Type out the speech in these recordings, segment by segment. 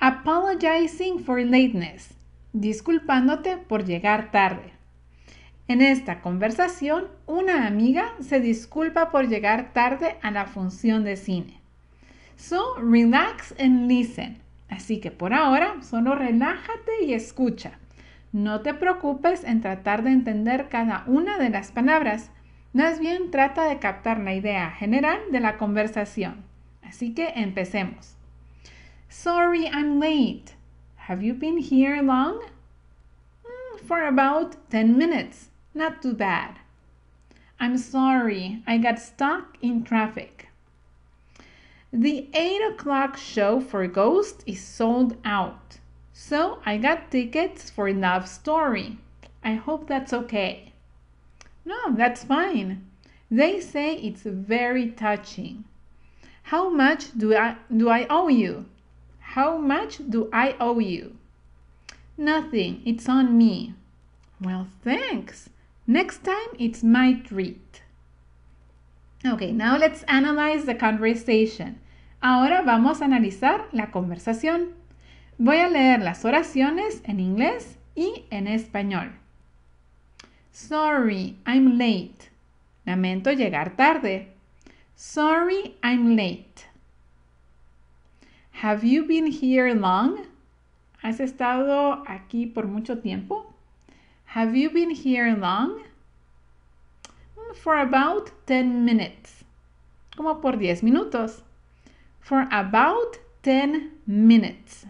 Apologizing for lateness. Disculpándote por llegar tarde. En esta conversación, una amiga se disculpa por llegar tarde a la función de cine. So, relax and listen. Así que por ahora, solo relájate y escucha. No te preocupes en tratar de entender cada una de las palabras. Más bien trata de captar la idea general de la conversación. Así que empecemos. Sorry I'm late. Have you been here long? Mm, for about 10 minutes. Not too bad. I'm sorry, I got stuck in traffic. The 8 o'clock show for Ghost is sold out. So I got tickets for Love Story. I hope that's okay. No, that's fine. They say it's very touching. How much do I do I owe you? How much do I owe you? Nothing, it's on me. Well, thanks. Next time it's my treat. Okay, now let's analyze the conversation. Ahora vamos a analizar la conversación. Voy a leer las oraciones en inglés y en español. Sorry, I'm late. Lamento llegar tarde. Sorry, I'm late. Have you been here long? ¿Has estado aquí por mucho tiempo? Have you been here long? For about 10 minutes. Como por 10 minutos. For about 10 minutes.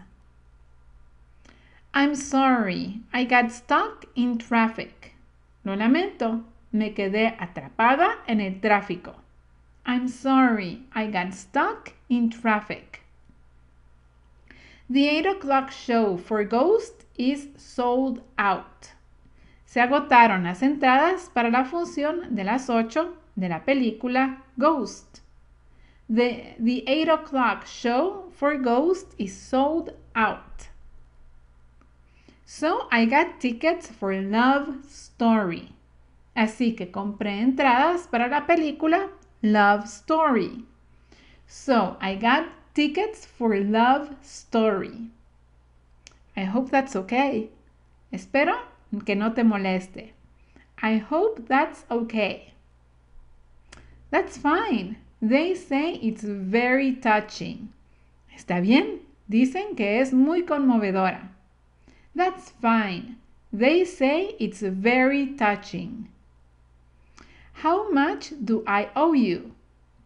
I'm sorry, I got stuck in traffic. Lo lamento, me quedé atrapada en el tráfico. I'm sorry, I got stuck in traffic. The 8 o'clock show for Ghost is sold out. Se agotaron las entradas para la función de las 8 de la película Ghost. The, the 8 o'clock show for Ghost is sold out. So I got tickets for Love Story. Así que compré entradas para la película Love Story. So I got tickets for Love Story. I hope that's okay. Espero que no te moleste. I hope that's okay. That's fine. They say it's very touching. Está bien. Dicen que es muy conmovedora. That's fine. They say it's very touching. How much do I owe you?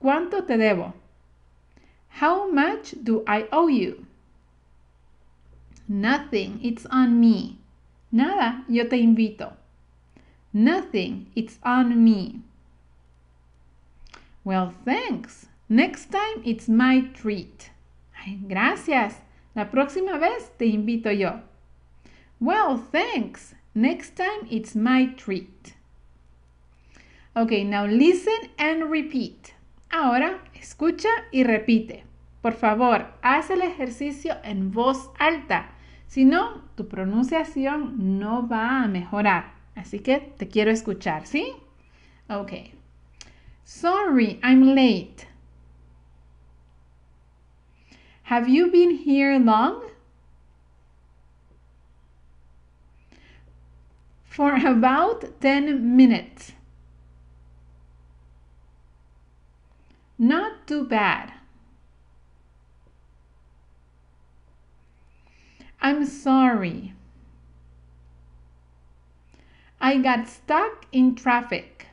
¿Cuánto te debo? How much do I owe you? Nothing, it's on me. Nada, yo te invito. Nothing, it's on me. Well, thanks. Next time it's my treat. Ay, gracias. La próxima vez te invito yo. Well, thanks. Next time it's my treat. Okay, now listen and repeat. Ahora escucha y repite. Por favor, haz el ejercicio en voz alta. Si no, tu pronunciación no va a mejorar. Así que te quiero escuchar, ¿sí? Ok. Sorry, I'm late. Have you been here long? For about 10 minutes. too bad. I'm sorry. I got stuck in traffic.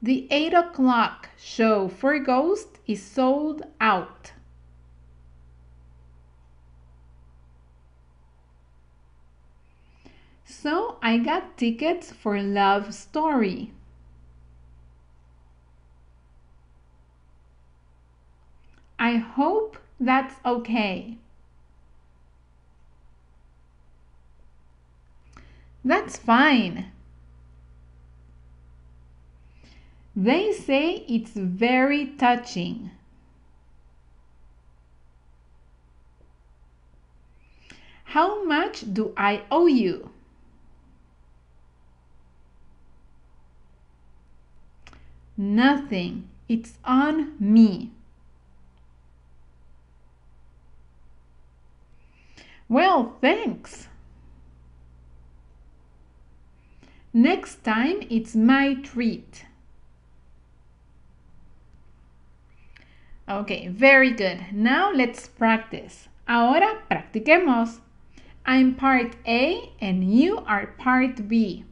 The 8 o'clock show for Ghost is sold out. I got tickets for Love Story. I hope that's okay. That's fine. They say it's very touching. How much do I owe you? Nothing. It's on me. Well, thanks. Next time it's my treat. Okay, very good. Now let's practice. Ahora practiquemos. I'm part A and you are part B.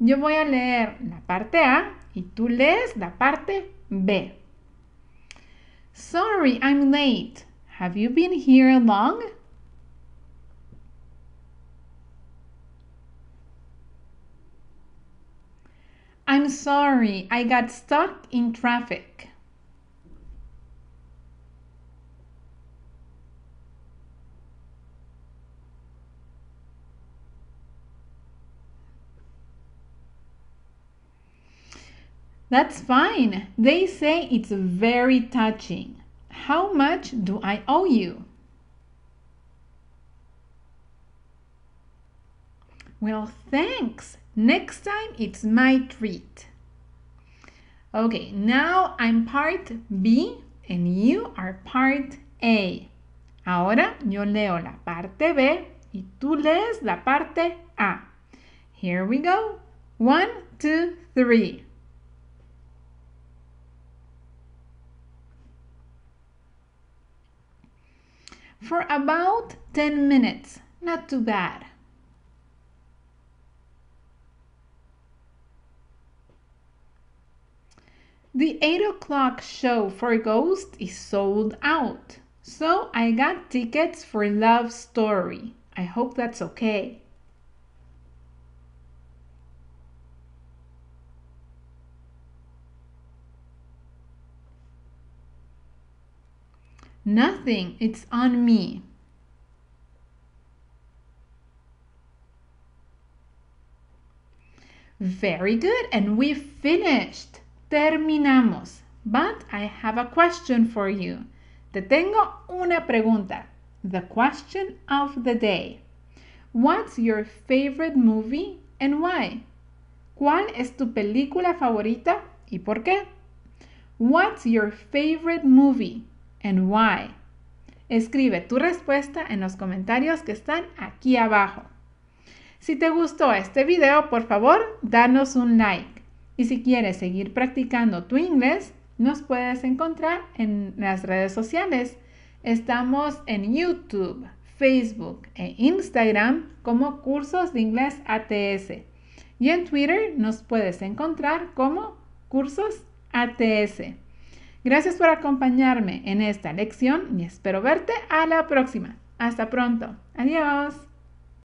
Yo voy a leer la parte A y tú lees la parte B. Sorry, I'm late. Have you been here long? I'm sorry, I got stuck in traffic. That's fine. They say it's very touching. How much do I owe you? Well, thanks. Next time it's my treat. Okay, now I'm part B and you are part A. Ahora yo leo la parte B y tú lees la parte A. Here we go. One, two, three. for about 10 minutes. Not too bad. The 8 o'clock show for Ghost is sold out, so I got tickets for Love Story. I hope that's okay. Nothing, it's on me. Very good, and we finished. Terminamos. But I have a question for you. Te tengo una pregunta. The question of the day. What's your favorite movie and why? ¿Cuál es tu película favorita y por qué? What's your favorite movie? and why. Escribe tu respuesta en los comentarios que están aquí abajo. Si te gustó este video, por favor, danos un like. Y si quieres seguir practicando tu inglés, nos puedes encontrar en las redes sociales. Estamos en YouTube, Facebook e Instagram como Cursos de Inglés ATS. Y en Twitter nos puedes encontrar como Cursos ATS. Gracias por acompañarme en esta lección y espero verte a la próxima. Hasta pronto. Adiós.